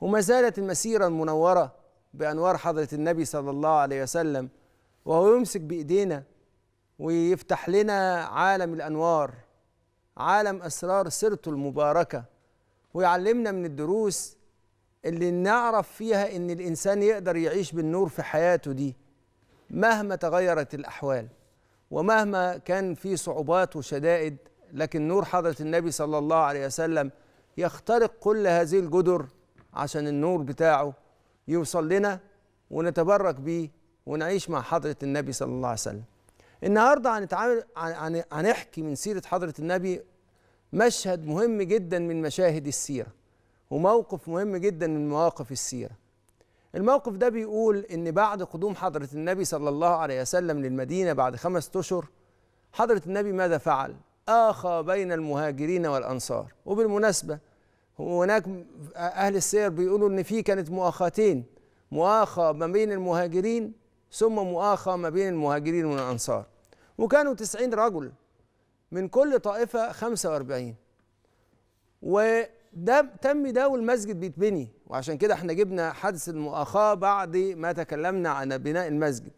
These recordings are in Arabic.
وما زالت المسيرة المنورة بأنوار حضرة النبي صلى الله عليه وسلم وهو يمسك بإيدينا ويفتح لنا عالم الأنوار عالم أسرار سيرته المباركة ويعلمنا من الدروس اللي نعرف فيها إن الإنسان يقدر يعيش بالنور في حياته دي مهما تغيرت الأحوال ومهما كان في صعوبات وشدائد لكن نور حضرة النبي صلى الله عليه وسلم يخترق كل هذه الجدر عشان النور بتاعه يوصل لنا ونتبرك بيه ونعيش مع حضرة النبي صلى الله عليه وسلم النهاردة هنتعامل هنحكي من سيرة حضرة النبي مشهد مهم جدا من مشاهد السيرة وموقف مهم جدا من مواقف السيرة الموقف ده بيقول ان بعد قدوم حضرة النبي صلى الله عليه وسلم للمدينة بعد خمسة اشهر حضرة النبي ماذا فعل؟ آخى بين المهاجرين والأنصار وبالمناسبة هناك أهل السير بيقولوا إن في كانت مؤاخاتين مؤاخة ما بين المهاجرين ثم مؤاخة ما بين المهاجرين والأنصار وكانوا تسعين رجل من كل طائفة خمسة وأربعين وده تم ده والمسجد بيتبني وعشان كده احنا جبنا حدث المؤاخاة بعد ما تكلمنا عن بناء المسجد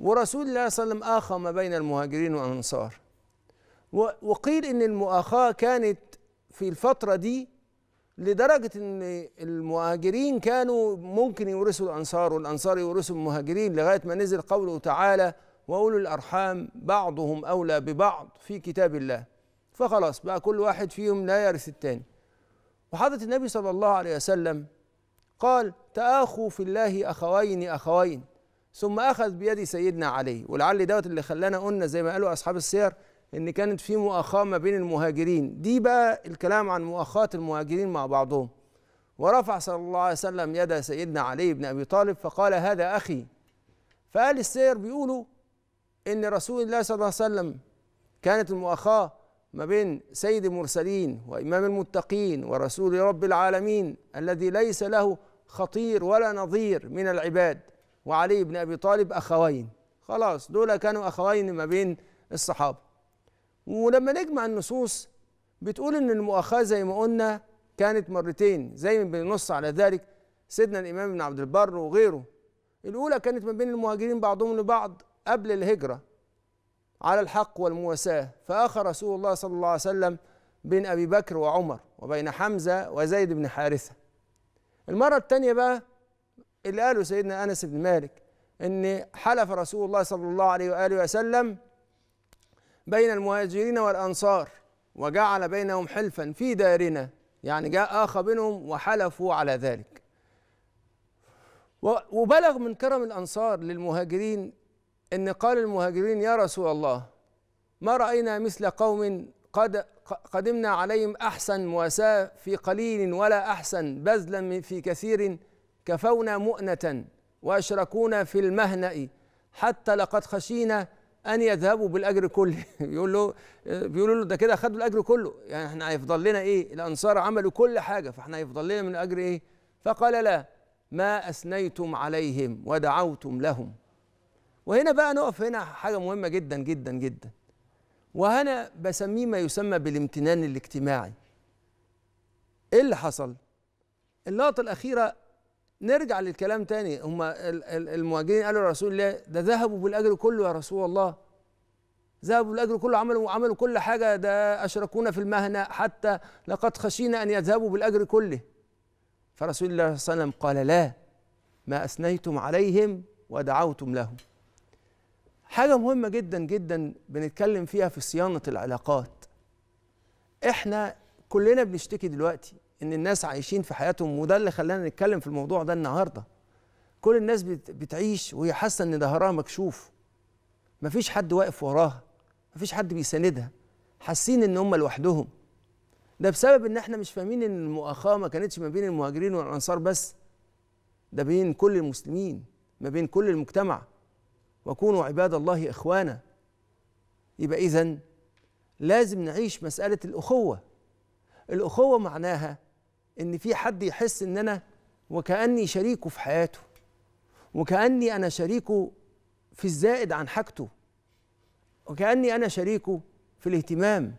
ورسول الله صلى الله عليه وسلم آخى ما بين المهاجرين والأنصار وقيل إن المؤاخاة كانت في الفترة دي لدرجة أن المهاجرين كانوا ممكن يورثوا الأنصار والأنصار يورثوا المهاجرين لغاية ما نزل قوله تعالى وأولو الأرحام بعضهم أولى ببعض في كتاب الله فخلاص بقى كل واحد فيهم لا يرث الثاني وحضرة النبي صلى الله عليه وسلم قال تآخوا في الله أخوين أخوين ثم أخذ بيد سيدنا علي ولعل دوت اللي خلانا قلنا زي ما قالوا أصحاب السير ان كانت في مؤاخاه ما بين المهاجرين دي بقى الكلام عن مؤاخاه المهاجرين مع بعضهم ورفع صلى الله عليه وسلم يد سيدنا علي بن ابي طالب فقال هذا اخي فقال السير بيقولوا ان رسول الله صلى الله عليه وسلم كانت المؤاخاه ما بين سيد المرسلين وامام المتقين ورسول رب العالمين الذي ليس له خطير ولا نظير من العباد وعلي بن ابي طالب اخوين خلاص دول كانوا اخوين ما بين الصحابه ولما نجمع النصوص بتقول ان المؤاخاه زي ما قلنا كانت مرتين زي ما بنص على ذلك سيدنا الامام ابن عبد البر وغيره الاولى كانت ما بين المهاجرين بعضهم لبعض قبل الهجره على الحق والمواساه فاخى رسول الله صلى الله عليه وسلم بين ابي بكر وعمر وبين حمزه وزيد بن حارثه المره الثانيه بقى اللي قاله سيدنا انس بن مالك ان حلف رسول الله صلى الله عليه واله وسلم بين المهاجرين والأنصار وجعل بينهم حلفا في دارنا يعني جاء آخ بينهم وحلفوا على ذلك وبلغ من كرم الأنصار للمهاجرين أن قال المهاجرين يا رسول الله ما رأينا مثل قوم قد قدمنا عليهم أحسن مواساة في قليل ولا أحسن بذلا في كثير كفونا مؤنة وأشركونا في المهنئ حتى لقد خشينا ان يذهبوا بالاجر كله بيقول له بيقولوا له ده كده خدوا الاجر كله يعني احنا هيفضل لنا ايه الانصار عملوا كل حاجه فاحنا هيفضل لنا من الاجر ايه فقال لا ما اثنيتم عليهم ودعوتم لهم وهنا بقى نقف هنا حاجه مهمه جدا جدا جدا وهنا بسميه ما يسمى بالامتنان الاجتماعي ايه اللي حصل اللقطه الاخيره نرجع للكلام تاني هم المهاجرين قالوا لرسول الله ده ذهبوا بالاجر كله يا رسول الله ذهبوا بالاجر كله عملوا عملوا كل حاجه ده اشركونا في المهنه حتى لقد خشينا ان يذهبوا بالاجر كله فرسول الله صلى الله عليه وسلم قال لا ما اثنيتم عليهم ودعوتم لهم حاجه مهمه جدا جدا بنتكلم فيها في صيانه العلاقات احنا كلنا بنشتكي دلوقتي ان الناس عايشين في حياتهم وده اللي خلانا نتكلم في الموضوع ده النهارده كل الناس بتعيش وهي حاسه ان ظهرها مكشوف مفيش حد واقف وراها مفيش حد بيساندها حاسين ان هم لوحدهم ده بسبب ان احنا مش فاهمين ان المؤاخاه ما كانتش ما بين المهاجرين والانصار بس ده بين كل المسلمين ما بين كل المجتمع وكونوا عباد الله اخوانا يبقى اذا لازم نعيش مساله الاخوه الاخوه معناها ان في حد يحس ان انا وكاني شريكه في حياته وكاني انا شريكه في الزائد عن حاجته وكاني انا شريكه في الاهتمام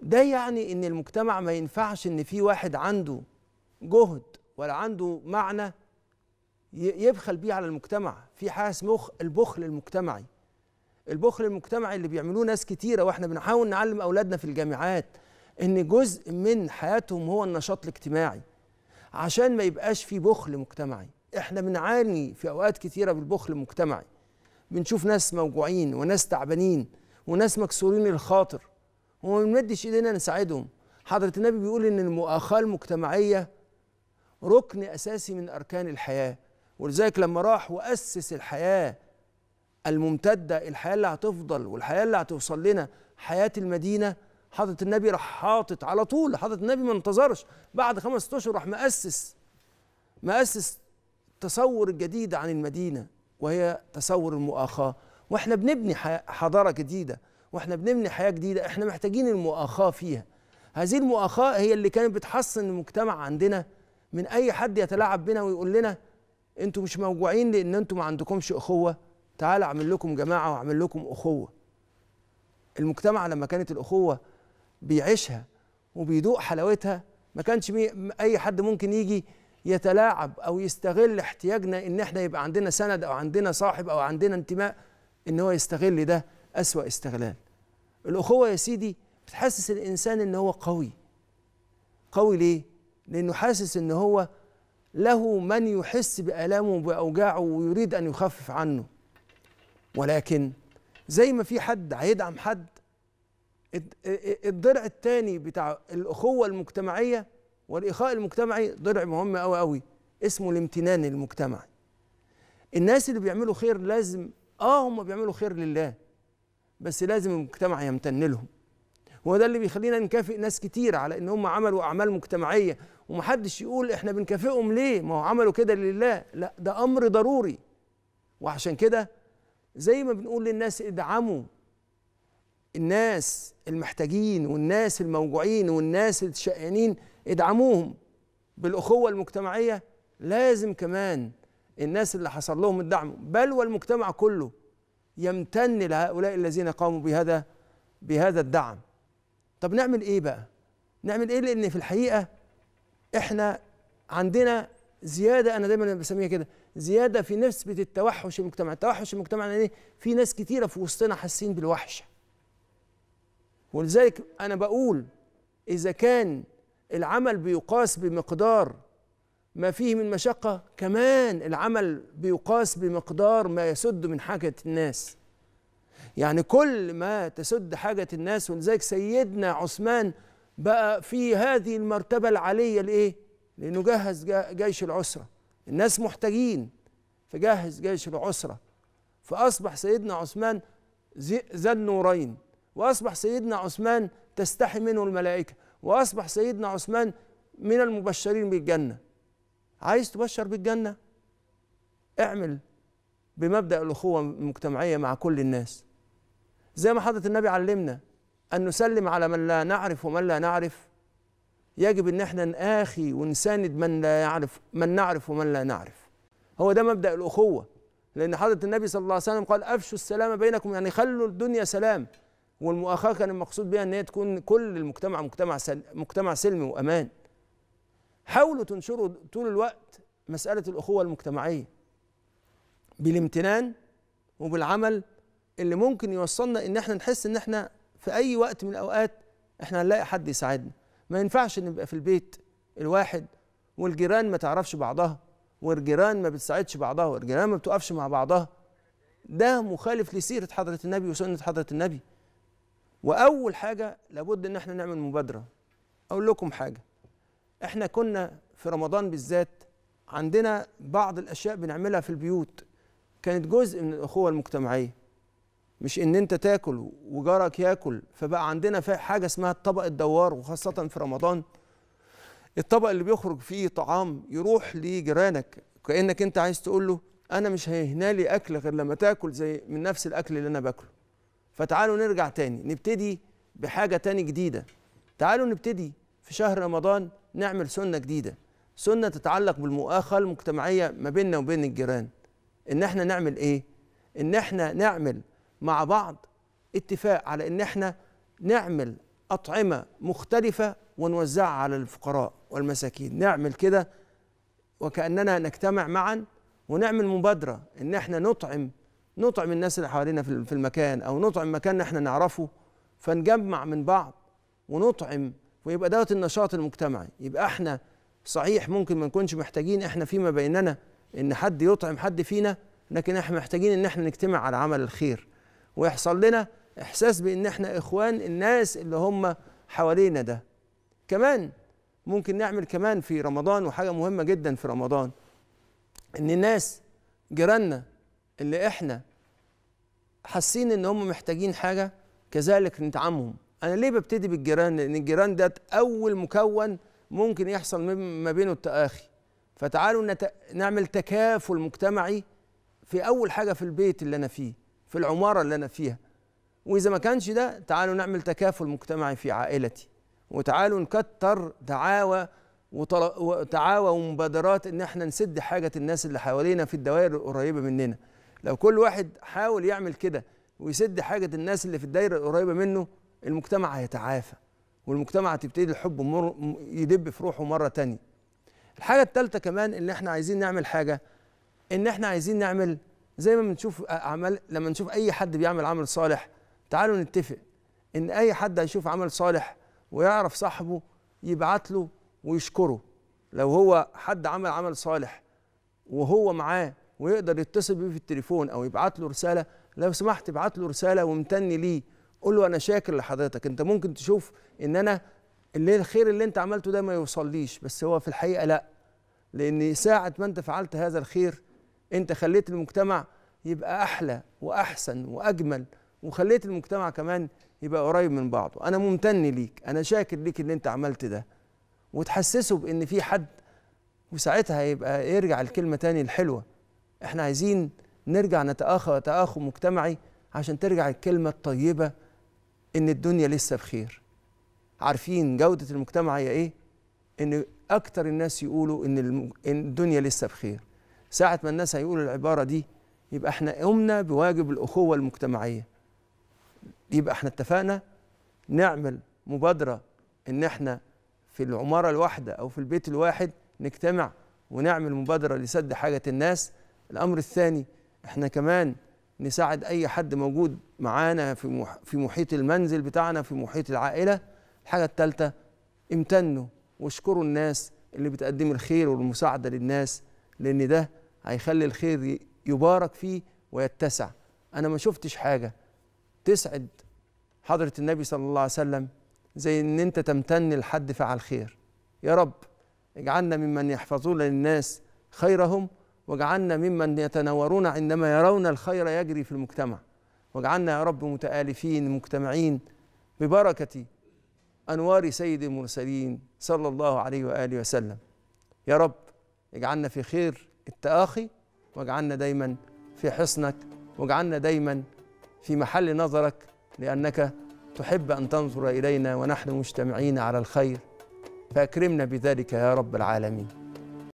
ده يعني ان المجتمع ما ينفعش ان في واحد عنده جهد ولا عنده معنى يبخل بيه على المجتمع في حاجه اسمها البخل المجتمعي البخل المجتمعي اللي بيعملوه ناس كتيره واحنا بنحاول نعلم اولادنا في الجامعات ان جزء من حياتهم هو النشاط الاجتماعي عشان ما يبقاش في بخل مجتمعي احنا بنعاني في اوقات كثيره بالبخل المجتمعي بنشوف ناس موجوعين وناس تعبانين وناس مكسورين الخاطر وما بنمدش ايدينا نساعدهم حضرة النبي بيقول ان المؤاخاة المجتمعية ركن اساسي من اركان الحياة ولذلك لما راح واسس الحياة الممتدة الحياة اللي هتفضل والحياة اللي هتوصل لنا حياة المدينة حاطط النبي راح حاطط على طول حاطط النبي ما انتظرش بعد خمس اشهر راح مؤسس مؤسس تصور جديد عن المدينه وهي تصور المؤاخاه واحنا بنبني حضاره جديده واحنا بنبني حياه جديده احنا محتاجين المؤاخاه فيها هذه المؤاخاه هي اللي كانت بتحصن المجتمع عندنا من اي حد يتلاعب بنا ويقول لنا انتوا مش موجوعين لان انتوا ما عندكمش اخوه تعال اعمل لكم جماعه واعمل لكم اخوه المجتمع لما كانت الاخوه بيعيشها وبيدوق حلاوتها ما كانش اي حد ممكن يجي يتلاعب او يستغل احتياجنا ان احنا يبقى عندنا سند او عندنا صاحب او عندنا انتماء ان هو يستغل ده اسوا استغلال الاخوه يا سيدي بتحسس الانسان ان هو قوي قوي ليه لانه حاسس ان هو له من يحس بالامه وباوجاعه ويريد ان يخفف عنه ولكن زي ما في حد هيدعم حد الضرع الثاني بتاع الاخوه المجتمعيه والاخاء المجتمعي ضرع مهم قوي قوي اسمه الامتنان المجتمعي الناس اللي بيعملوا خير لازم اه هم بيعملوا خير لله بس لازم المجتمع يمتن لهم هو ده اللي بيخلينا نكافئ ناس كتير على ان هم عملوا اعمال مجتمعيه ومحدش يقول احنا بنكافئهم ليه ما هو عملوا كده لله لا ده امر ضروري وعشان كده زي ما بنقول للناس ادعموا الناس المحتاجين والناس الموجوعين والناس الشقيانين ادعموهم بالاخوه المجتمعيه لازم كمان الناس اللي حصل لهم الدعم بل والمجتمع كله يمتن لهؤلاء الذين قاموا بهذا بهذا الدعم طب نعمل ايه بقى نعمل ايه لان في الحقيقه احنا عندنا زياده انا دايما بسميها كده زياده في نسبه التوحش المجتمع التوحش المجتمع يعني إيه؟ في ناس كتيره في وسطنا حاسين بالوحشه ولذلك أنا بقول إذا كان العمل بيقاس بمقدار ما فيه من مشقة كمان العمل بيقاس بمقدار ما يسد من حاجة الناس يعني كل ما تسد حاجة الناس ولذلك سيدنا عثمان بقى في هذه المرتبة العالية لإيه؟ لأنه جهز جيش العسرة الناس محتاجين فجهز جيش العسرة فأصبح سيدنا عثمان ذا النورين واصبح سيدنا عثمان تستحي منه الملائكه واصبح سيدنا عثمان من المبشرين بالجنه عايز تبشر بالجنه اعمل بمبدا الاخوه المجتمعيه مع كل الناس زي ما حضره النبي علمنا ان نسلم على من لا نعرف ومن لا نعرف يجب ان احنا نآخي ونساند من لا يعرف من نعرف ومن لا نعرف هو ده مبدا الاخوه لان حضره النبي صلى الله عليه وسلم قال افشوا السلام بينكم يعني خلوا الدنيا سلام والمؤاخاه كان المقصود بها ان هي تكون كل المجتمع مجتمع سل مجتمع سلمي وامان حاولوا تنشروا طول الوقت مساله الاخوه المجتمعيه بالامتنان وبالعمل اللي ممكن يوصلنا ان احنا نحس ان احنا في اي وقت من الاوقات احنا هنلاقي حد يساعدنا ما ينفعش نبقى في البيت الواحد والجيران ما تعرفش بعضها والجيران ما بتساعدش بعضها والجيران ما بتقفش مع بعضها ده مخالف لسيره حضره النبي وسنه حضره النبي واول حاجه لابد ان احنا نعمل مبادره اقول لكم حاجه احنا كنا في رمضان بالذات عندنا بعض الاشياء بنعملها في البيوت كانت جزء من الاخوه المجتمعيه مش ان انت تاكل وجارك ياكل فبقى عندنا حاجه اسمها الطبق الدوار وخاصه في رمضان الطبق اللي بيخرج فيه طعام يروح لجيرانك كانك انت عايز تقول له انا مش هيهنالي اكل غير لما تاكل زي من نفس الاكل اللي انا باكله فتعالوا نرجع تاني نبتدي بحاجة تاني جديدة تعالوا نبتدي في شهر رمضان نعمل سنة جديدة سنة تتعلق بالمؤاخة المجتمعية ما بيننا وبين الجيران إن إحنا نعمل إيه؟ إن إحنا نعمل مع بعض اتفاق على إن إحنا نعمل أطعمة مختلفة ونوزعها على الفقراء والمساكين نعمل كده وكأننا نجتمع معا ونعمل مبادرة إن إحنا نطعم نطعم الناس اللي حوالينا في المكان او نطعم مكان احنا نعرفه فنجمع من بعض ونطعم ويبقى دوت النشاط المجتمعي يبقى احنا صحيح ممكن ما نكونش محتاجين احنا فيما بيننا ان حد يطعم حد فينا لكن احنا محتاجين ان احنا نجتمع على عمل الخير ويحصل لنا احساس بان احنا اخوان الناس اللي هم حوالينا ده كمان ممكن نعمل كمان في رمضان وحاجه مهمه جدا في رمضان ان الناس جيراننا اللي احنا حاسين ان هم محتاجين حاجه كذلك ندعمهم انا ليه ببتدي بالجيران لان الجيران ده اول مكون ممكن يحصل ما بينه التآخي فتعالوا نت... نعمل تكافل مجتمعي في اول حاجه في البيت اللي انا فيه في العماره اللي انا فيها واذا ما كانش ده تعالوا نعمل تكافل مجتمعي في عائلتي وتعالوا نكتر دعاوى وتعاوى ومبادرات ان احنا نسد حاجه الناس اللي حوالينا في الدوائر القريبه مننا لو كل واحد حاول يعمل كده ويسد حاجه الناس اللي في الدايره القريبه منه المجتمع هيتعافى والمجتمع هتبتدي الحب مر يدب في روحه مره تانية الحاجه الثالثه كمان ان احنا عايزين نعمل حاجه ان احنا عايزين نعمل زي ما بنشوف اعمال لما نشوف اي حد بيعمل عمل صالح تعالوا نتفق ان اي حد هيشوف عمل صالح ويعرف صاحبه يبعت له ويشكره لو هو حد عمل عمل صالح وهو معاه ويقدر يتصل بيه في التليفون او يبعت له رساله لو سمحت ابعت له رساله وامتن ليه قول له انا شاكر لحضرتك انت ممكن تشوف ان انا اللي الخير اللي انت عملته ده ما يوصليش بس هو في الحقيقه لا لان ساعه ما انت فعلت هذا الخير انت خليت المجتمع يبقى احلى واحسن واجمل وخليت المجتمع كمان يبقى قريب من بعضه انا ممتن ليك انا شاكر ليك اللي انت عملت ده وتحسسه بان في حد وساعتها يبقى يرجع الكلمه تاني الحلوه احنا عايزين نرجع نتآخى تآخو مجتمعي عشان ترجع الكلمة الطيبة إن الدنيا لسه بخير عارفين جودة المجتمع هي إيه؟ إن أكتر الناس يقولوا إن, إن الدنيا لسه بخير ساعة ما الناس هيقولوا العبارة دي يبقى احنا قمنا بواجب الأخوة المجتمعية يبقى احنا اتفقنا نعمل مبادرة إن احنا في العمارة الواحدة أو في البيت الواحد نجتمع ونعمل مبادرة لسد حاجة الناس الأمر الثاني احنا كمان نساعد أي حد موجود معانا في في محيط المنزل بتاعنا في محيط العائلة الحاجة الثالثة امتنوا واشكروا الناس اللي بتقدم الخير والمساعدة للناس لأن ده هيخلي الخير يبارك فيه ويتسع أنا ما شفتش حاجة تسعد حضرة النبي صلى الله عليه وسلم زي إن أنت تمتن لحد فعل خير يا رب اجعلنا ممن يحفظون للناس خيرهم واجعلنا ممن يتنورون عندما يرون الخير يجري في المجتمع واجعلنا يا رب متآلفين مجتمعين ببركة أنوار سيد المرسلين صلى الله عليه وآله وسلم يا رب اجعلنا في خير التآخي واجعلنا دايما في حصنك واجعلنا دايما في محل نظرك لأنك تحب أن تنظر إلينا ونحن مجتمعين على الخير فأكرمنا بذلك يا رب العالمين